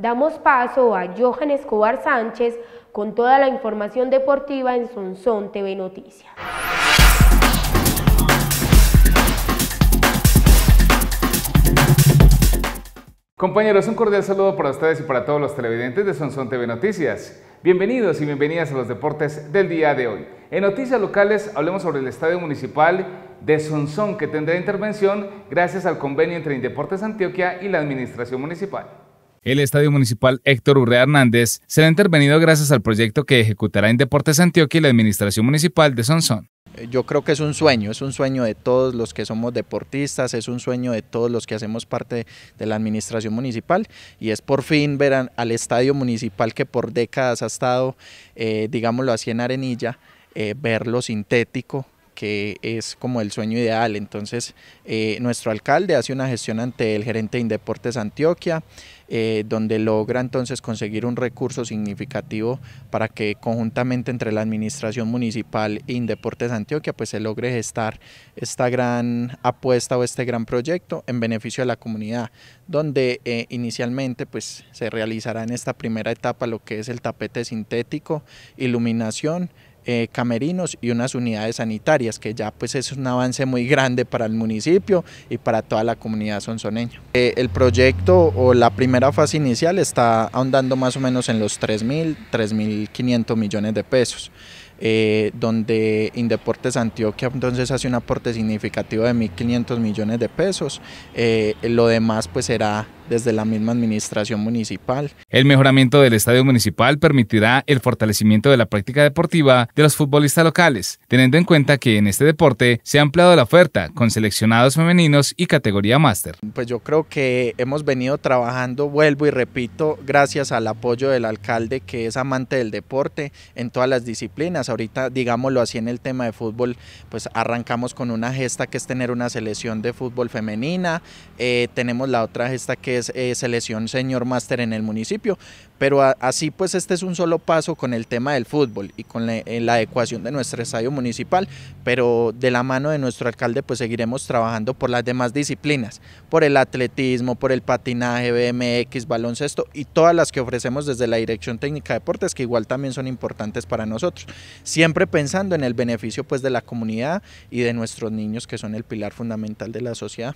Damos paso a Johan Escobar Sánchez con toda la información deportiva en Sonsón TV Noticias. Compañeros, un cordial saludo para ustedes y para todos los televidentes de Sonsón TV Noticias. Bienvenidos y bienvenidas a los deportes del día de hoy. En noticias locales hablemos sobre el Estadio Municipal de Sonsón que tendrá intervención gracias al convenio entre Indeportes Antioquia y la Administración Municipal. El Estadio Municipal Héctor Urrea Hernández será intervenido gracias al proyecto que ejecutará en Deportes Antioquia y la Administración Municipal de Sonsón eh, yo creo que es un sueño, es un sueño de todos los que somos deportistas, es un sueño de todos los que hacemos parte de la administración municipal y es por fin ver al estadio municipal que por décadas ha estado, eh, digámoslo así, en Arenilla, eh, verlo sintético, que es como el sueño ideal. Entonces, eh, nuestro alcalde hace una gestión ante el gerente de Indeportes Antioquia, eh, donde logra entonces conseguir un recurso significativo para que conjuntamente entre la administración municipal e Indeportes Antioquia, pues se logre gestar esta gran apuesta o este gran proyecto en beneficio de la comunidad, donde eh, inicialmente pues se realizará en esta primera etapa lo que es el tapete sintético, iluminación, eh, camerinos y unas unidades sanitarias, que ya pues es un avance muy grande para el municipio y para toda la comunidad sonsoneña. Eh, el proyecto o la primera fase inicial está ahondando más o menos en los 3.000, 3.500 millones de pesos. Eh, donde Indeportes Antioquia entonces hace un aporte significativo de 1.500 millones de pesos, lo demás pues será desde la misma administración municipal. El mejoramiento del estadio municipal permitirá el fortalecimiento de la práctica deportiva de los futbolistas locales, teniendo en cuenta que en este deporte se ha ampliado la oferta con seleccionados femeninos y categoría máster. Pues yo creo que hemos venido trabajando, vuelvo y repito, gracias al apoyo del alcalde que es amante del deporte en todas las disciplinas. Ahorita, digámoslo así, en el tema de fútbol, pues arrancamos con una gesta que es tener una selección de fútbol femenina, eh, tenemos la otra gesta que eh, selección señor máster en el municipio, pero así pues este es un solo paso con el tema del fútbol y con la, eh, la, adecuación de nuestro estadio municipal, pero de la mano de nuestro alcalde pues seguiremos trabajando por las demás disciplinas, por el atletismo, por el patinaje, BMX, baloncesto y todas las que ofrecemos desde la Dirección Técnica de Deportes que igual también son importantes para nosotros, siempre pensando en el beneficio pues de la comunidad y de nuestros niños que son el pilar fundamental de la sociedad.